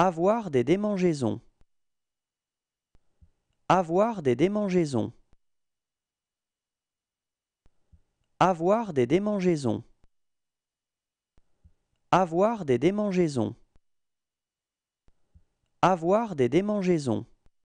Avoir des démangeaisons. Avoir des démangeaisons. Avoir des démangeaisons. Avoir des démangeaisons. Avoir des démangeaisons.